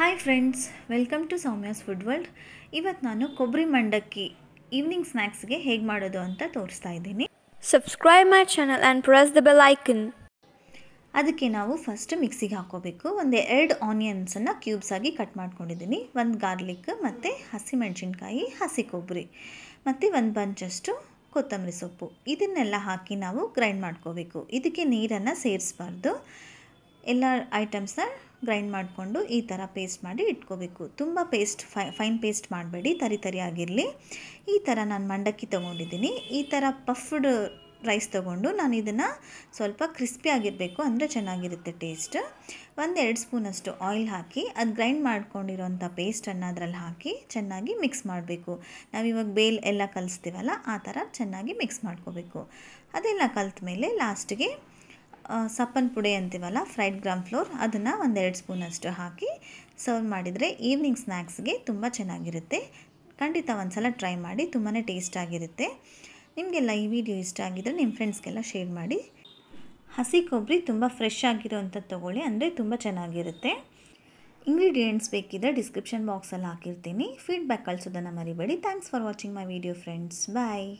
hi friends welcome to Soumya's food world ಇವತ್ತು ನಾನು ಕೊಬ್ಬರಿ ಮಂಡಕ್ಕಿ ಈವ್ನಿಂಗ್ ಸ್ನ್ಯಾಕ್ಸ್ಗೆ ಹೇಗೆ ಮಾಡೋದು ಅಂತ ತೋರಿಸ್ತಾ ಇದ್ದೀನಿ subscribe my channel and press the bell icon ಅದಕ್ಕೆ ನಾವು ಫಸ್ಟ್ ಮಿಕ್ಸಿಗೆ ಹಾಕೋಬೇಕು ಒಂದು ಎರಡು ಆನಿಯನ್ಸನ್ನು ಕ್ಯೂಬ್ಸ್ ಆಗಿ ಕಟ್ ಮಾಡ್ಕೊಂಡಿದ್ದೀನಿ ಒಂದು ಗಾರ್ಲಿಕ್ ಮತ್ತು ಹಸಿಮೆಣ್ಸಿನ್ಕಾಯಿ ಹಸಿ ಕೊಬ್ಬರಿ ಮತ್ತು ಒಂದು ಬಂಚಷ್ಟು ಕೊತ್ತಂಬರಿ ಸೊಪ್ಪು ಇದನ್ನೆಲ್ಲ ಹಾಕಿ ನಾವು ಗ್ರೈಂಡ್ ಮಾಡ್ಕೋಬೇಕು ಇದಕ್ಕೆ ನೀರನ್ನು ಸೇರಿಸ್ಬಾರ್ದು ಎಲ್ಲ ಐಟಮ್ಸ್ನ ಗ್ರೈಂಡ್ ಮಾಡಿಕೊಂಡು ಈ ಥರ ಪೇಸ್ಟ್ ಮಾಡಿ ಇಟ್ಕೋಬೇಕು ತುಂಬ ಪೇಸ್ಟ್ ಫೈ ಫೈನ್ ಪೇಸ್ಟ್ ಮಾಡಬೇಡಿ ತರಿ ತರಿ ಆಗಿರಲಿ ಈ ಥರ ನಾನು ಮಂಡಕ್ಕಿ ತೊಗೊಂಡಿದ್ದೀನಿ ಈ ಥರ ಪಫ್ಡ್ ರೈಸ್ ತೊಗೊಂಡು ನಾನು ಇದನ್ನು ಸ್ವಲ್ಪ ಕ್ರಿಸ್ಪಿ ಆಗಿರಬೇಕು ಅಂದರೆ ಚೆನ್ನಾಗಿರುತ್ತೆ ಟೇಸ್ಟ್ ಒಂದೆರಡು ಸ್ಪೂನಷ್ಟು ಆಯಿಲ್ ಹಾಕಿ ಅದು ಗ್ರೈಂಡ್ ಮಾಡ್ಕೊಂಡಿರೋಂಥ ಪೇಸ್ಟನ್ನು ಅದರಲ್ಲಿ ಹಾಕಿ ಚೆನ್ನಾಗಿ ಮಿಕ್ಸ್ ಮಾಡಬೇಕು ನಾವಿವಾಗ ಬೇಲ್ ಎಲ್ಲ ಕಲಿಸ್ತೀವಲ್ಲ ಆ ಥರ ಚೆನ್ನಾಗಿ ಮಿಕ್ಸ್ ಮಾಡ್ಕೋಬೇಕು ಅದೆಲ್ಲ ಕಲಿತ ಮೇಲೆ ಲಾಸ್ಟಿಗೆ ಸಪ್ಪನ್ ಪುಡಿ ಅಂತೀವಲ್ಲ ಫ್ರೈಡ್ ಗ್ರಾಮ್ ಫ್ಲೋರ್ ಅದನ್ನು ಒಂದೆರಡು ಸ್ಪೂನಷ್ಟು ಹಾಕಿ ಸರ್ವ್ ಮಾಡಿದರೆ ಈವ್ನಿಂಗ್ ಸ್ನ್ಯಾಕ್ಸ್ಗೆ ತುಂಬ ಚೆನ್ನಾಗಿರುತ್ತೆ ಖಂಡಿತ ಒಂದು ಸಲ ಟ್ರೈ ಮಾಡಿ ತುಂಬಾ ಆಗಿರುತ್ತೆ ನಿಮಗೆಲ್ಲ ಈ ವಿಡಿಯೋ ಇಷ್ಟ ಆಗಿದ್ದರೆ ನಿಮ್ಮ ಫ್ರೆಂಡ್ಸ್ಗೆಲ್ಲ ಶೇರ್ ಮಾಡಿ ಹಸಿ ಕೊಬ್ಬರಿ ತುಂಬ ಫ್ರೆಶ್ ಆಗಿರೋವಂಥದ್ದು ತೊಗೊಳ್ಳಿ ಅಂದರೆ ತುಂಬ ಚೆನ್ನಾಗಿರುತ್ತೆ ಇಂಗ್ರೀಡಿಯೆಂಟ್ಸ್ ಬೇಕಿದ್ದರೆ ಡಿಸ್ಕ್ರಿಪ್ಷನ್ ಬಾಕ್ಸಲ್ಲಿ ಹಾಕಿರ್ತೀನಿ ಫೀಡ್ಬ್ಯಾಕ್ ಕಳಿಸೋದನ್ನು ಮರಿಬೇಡಿ thanks for watching my video friends bye